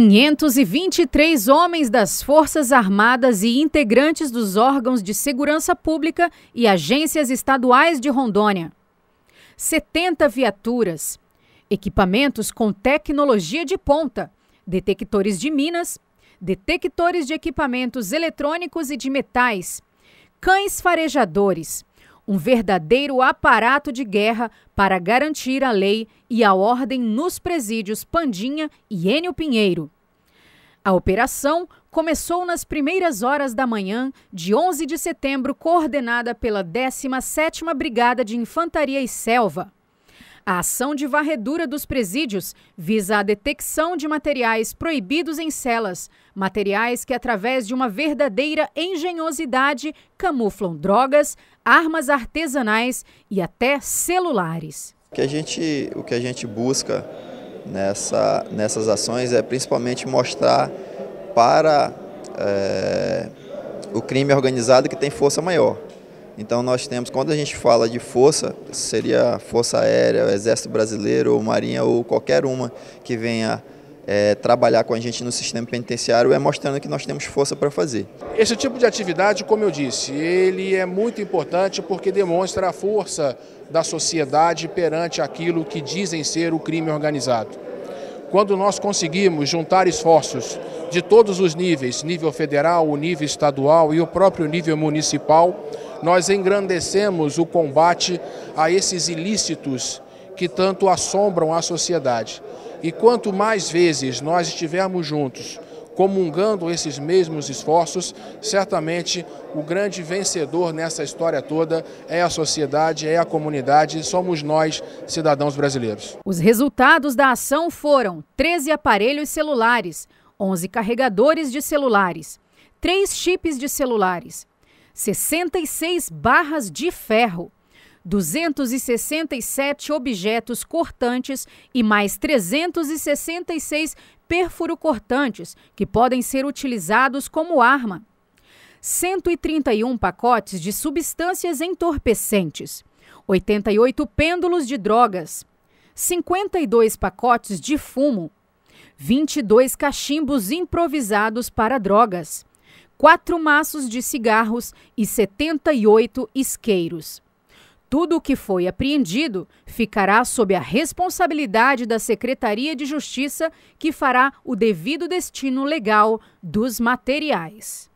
523 homens das Forças Armadas e integrantes dos órgãos de segurança pública e agências estaduais de Rondônia. 70 viaturas, equipamentos com tecnologia de ponta, detectores de minas, detectores de equipamentos eletrônicos e de metais, cães farejadores, um verdadeiro aparato de guerra para garantir a lei e a ordem nos presídios Pandinha e Enio Pinheiro. A operação começou nas primeiras horas da manhã de 11 de setembro, coordenada pela 17ª Brigada de Infantaria e Selva. A ação de varredura dos presídios visa a detecção de materiais proibidos em celas, materiais que, através de uma verdadeira engenhosidade, camuflam drogas, armas artesanais e até celulares. O que a gente, o que a gente busca nessa, nessas ações é principalmente mostrar para é, o crime organizado que tem força maior. Então nós temos, quando a gente fala de força, seria Força Aérea, Exército Brasileiro, ou Marinha ou qualquer uma que venha é, trabalhar com a gente no sistema penitenciário é mostrando que nós temos força para fazer. Esse tipo de atividade, como eu disse, ele é muito importante porque demonstra a força da sociedade perante aquilo que dizem ser o crime organizado. Quando nós conseguimos juntar esforços de todos os níveis, nível federal, o nível estadual e o próprio nível municipal, nós engrandecemos o combate a esses ilícitos que tanto assombram a sociedade. E quanto mais vezes nós estivermos juntos, comungando esses mesmos esforços, certamente o grande vencedor nessa história toda é a sociedade, é a comunidade, somos nós, cidadãos brasileiros. Os resultados da ação foram 13 aparelhos celulares, 11 carregadores de celulares, 3 chips de celulares, 66 barras de ferro, 267 objetos cortantes e mais 366 perfurocortantes, que podem ser utilizados como arma. 131 pacotes de substâncias entorpecentes, 88 pêndulos de drogas, 52 pacotes de fumo, 22 cachimbos improvisados para drogas, quatro maços de cigarros e 78 isqueiros. Tudo o que foi apreendido ficará sob a responsabilidade da Secretaria de Justiça, que fará o devido destino legal dos materiais.